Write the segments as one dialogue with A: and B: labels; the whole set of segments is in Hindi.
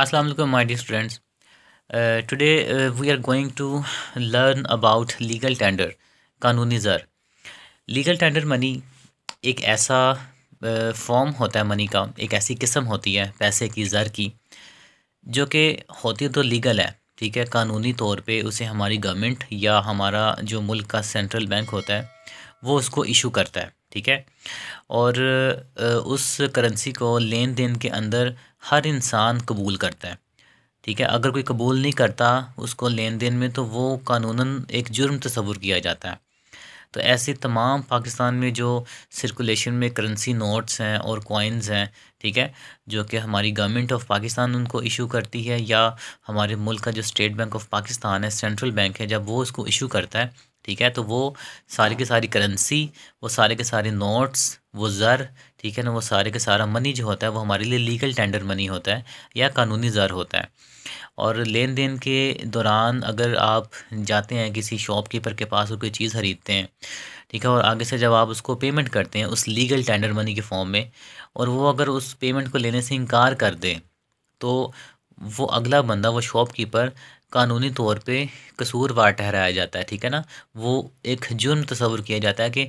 A: अस्सलाम वालेकुम my dear students today we are going to learn about legal tender कानूनी ज़र लीगल टेंडर मनी एक ऐसा फॉर्म uh, होता है मनी का एक ऐसी किस्म होती है पैसे की ज़र की जो कि होती तो लीगल है ठीक है कानूनी तौर पे उसे हमारी गवर्नमेंट या हमारा जो मुल्क का सेंट्रल बैंक होता है वो उसको इशू करता है ठीक है और uh, उस करेंसी को लेन देन के अंदर हर इंसान कबूल करता है ठीक है अगर कोई कबूल नहीं करता उसको लेन देन में तो वो कानून एक जुर्म तस्वुर किया जाता है तो ऐसे तमाम पाकिस्तान में जो सर्कुलेशन में करेंसी नोट्स हैं और कॉइन्स हैं ठीक है जो कि हमारी गवर्नमेंट ऑफ पाकिस्तान उनको इशू करती है या हमारे मुल्क का जो स्टेट बैंक ऑफ पाकिस्तान है सेंट्रल बैंक है जब वो उसको इशू करता है ठीक है तो वो सारी की सारी करेंसी वो सारे के सारे नोट्स वो ज़र ठीक है ना वो सारे के सारा मनी जो होता है वो हमारे लिए लीगल टेंडर मनी होता है या कानूनी ज़र होता है और लेन देन के दौरान अगर आप जाते हैं किसी शॉपकीपर के पास और कोई चीज़ ख़रीदते हैं ठीक है और आगे से जब आप उसको पेमेंट करते हैं उस लीगल टेंडर मनी के फॉर्म में और वो अगर उस पेमेंट को लेने से इनकार कर दे तो वो अगला बंदा वो शॉपकीपर कानूनी तौर पे कसूरवार ठहराया जाता है ठीक है ना वो एक जुर्म तस्वर किया जाता है कि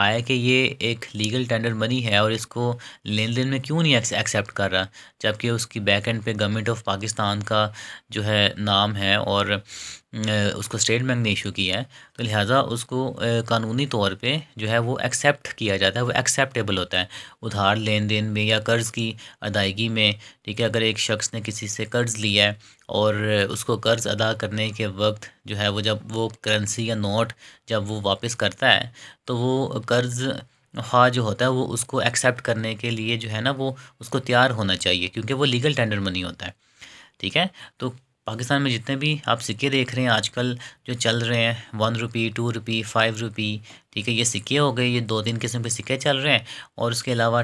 A: आया कि ये एक लीगल टेंडर मनी है और इसको लेन देन में क्यों नहीं एक्सेप्ट कर रहा जबकि उसकी बैक एंड पे गवर्नमेंट ऑफ पाकिस्तान का जो है नाम है और उसको स्टेट बैंक ने इशू किया है तो लिहाजा उसको कानूनी तौर पे जो है वो एक्सेप्ट किया जाता है वो एक्सेप्टेबल होता है उधार लेन देन में या कर्ज़ की अदायगी में ठीक है अगर एक शख्स ने किसी से कर्ज़ लिया है और उसको कर्ज़ अदा करने के वक्त जो है वो जब वो करेंसी या नोट जब वो वापस करता है तो वो कर्ज़ खा जो होता है वो उसको एक्सेप्ट करने के लिए जो है ना वो उसको तैयार होना चाहिए क्योंकि वो लीगल टेंडर मनी होता है ठीक है तो पाकिस्तान में जितने भी आप सिक्के देख रहे हैं आजकल जो चल रहे हैं one rupee two rupee five rupee ठीक है ये सिक्के हो गए ये दो तीन किस्म के सिक्के चल रहे हैं और उसके अलावा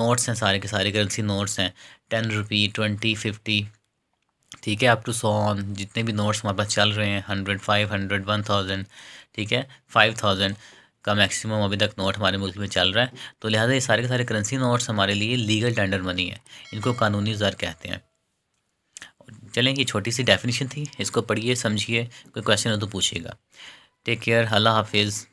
A: नोट्स हैं सारे के सारे करेंसी नोट्स हैं टेन रुपी ट्वेंटी फिफ्टी ठीक है अप टू ऑन जितने भी नोट्स हमारे पास चल रहे हैं hundred five hundred one thousand ठीक है फाइव थाउजेंड का मैक्सिमम अभी तक नोट हमारे मुल्क में चल रहा है तो लिहाजा ये सारे के सारे करेंसी नोट्स हमारे लिए लीगल टेंडर मनी है इनको कानूनी ज़र कहते हैं चलें ये छोटी सी डेफिनेशन थी इसको पढ़िए समझिए कोई क्वेश्चन हो तो पूछिएगा टेक केयर अल्लाह हाफिज़